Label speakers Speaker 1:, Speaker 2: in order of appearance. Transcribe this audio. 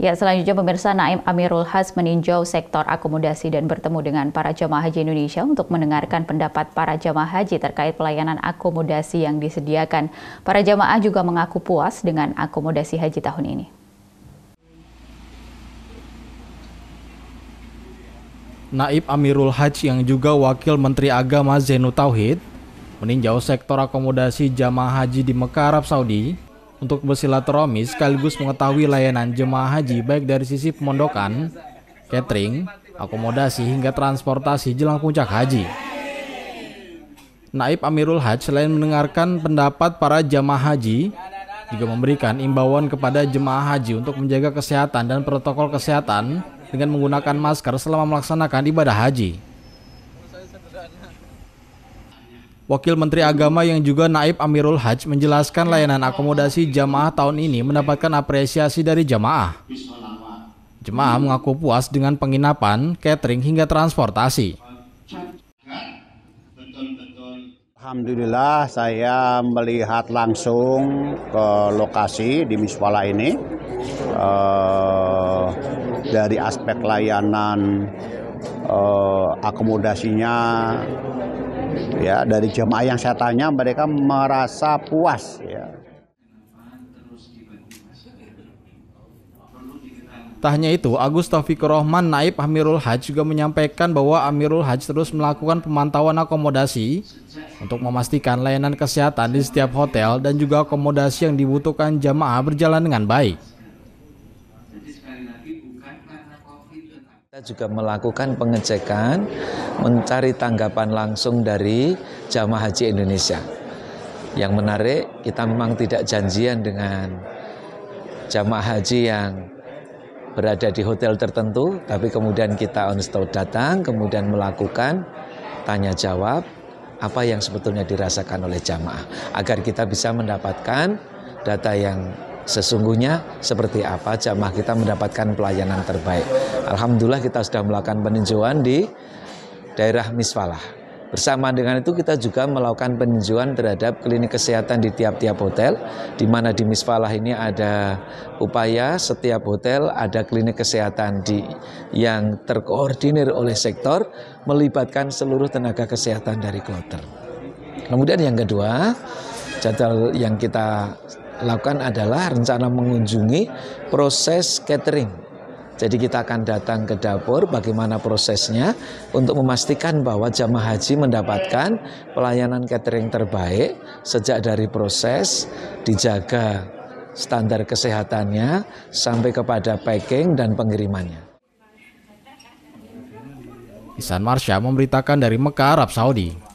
Speaker 1: Ya, selanjutnya pemirsa Naim Amirul Has meninjau sektor akomodasi dan bertemu dengan para jemaah haji Indonesia untuk mendengarkan pendapat para jemaah haji terkait pelayanan akomodasi yang disediakan. Para jemaah juga mengaku puas dengan akomodasi haji tahun ini.
Speaker 2: Naib Amirul Haj yang juga Wakil Menteri Agama Zenu Tauhid meninjau sektor akomodasi jamaah haji di Mekah Arab Saudi untuk bersilaturahmi sekaligus mengetahui layanan jemaah haji baik dari sisi pemondokan, catering, akomodasi hingga transportasi jelang puncak haji. Naib Amirul Haj selain mendengarkan pendapat para jemaah haji, juga memberikan imbauan kepada jemaah haji untuk menjaga kesehatan dan protokol kesehatan dengan menggunakan masker selama melaksanakan ibadah haji. Wakil Menteri Agama yang juga Naib Amirul Haj menjelaskan layanan akomodasi jamaah tahun ini mendapatkan apresiasi dari jamaah. Jemaah mengaku puas dengan penginapan, catering hingga transportasi. Alhamdulillah saya melihat langsung ke lokasi di Miswala ini eh, dari aspek layanan eh, akomodasinya ya dari jemaah yang saya tanya mereka merasa puas ya Tak hanya itu, Agus Taufik Rohman Naib Amirul Haj juga menyampaikan bahwa Amirul Haj terus melakukan pemantauan akomodasi untuk memastikan layanan kesehatan di setiap hotel dan juga akomodasi yang dibutuhkan jamaah berjalan dengan baik.
Speaker 1: Kita juga melakukan pengecekan, mencari tanggapan langsung dari jamaah haji Indonesia. Yang menarik, kita memang tidak janjian dengan jamaah haji yang berada di hotel tertentu, tapi kemudian kita on stop datang, kemudian melakukan tanya jawab apa yang sebetulnya dirasakan oleh jamaah agar kita bisa mendapatkan data yang sesungguhnya seperti apa jamaah kita mendapatkan pelayanan terbaik. Alhamdulillah kita sudah melakukan peninjauan di daerah Misfalah. Bersama dengan itu kita juga melakukan peninjauan terhadap klinik kesehatan di tiap-tiap hotel di mana di Misfalah ini ada upaya setiap hotel ada klinik kesehatan di yang terkoordinir oleh sektor melibatkan seluruh tenaga kesehatan dari kloter. Kemudian yang kedua, jadwal yang kita lakukan adalah rencana mengunjungi proses catering. Jadi kita akan datang ke dapur bagaimana prosesnya untuk memastikan bahwa jamaah haji mendapatkan pelayanan catering terbaik sejak dari proses dijaga standar kesehatannya sampai kepada packing dan pengirimannya. Isan
Speaker 2: Marsha memberitakan dari Mekah, Arab Saudi.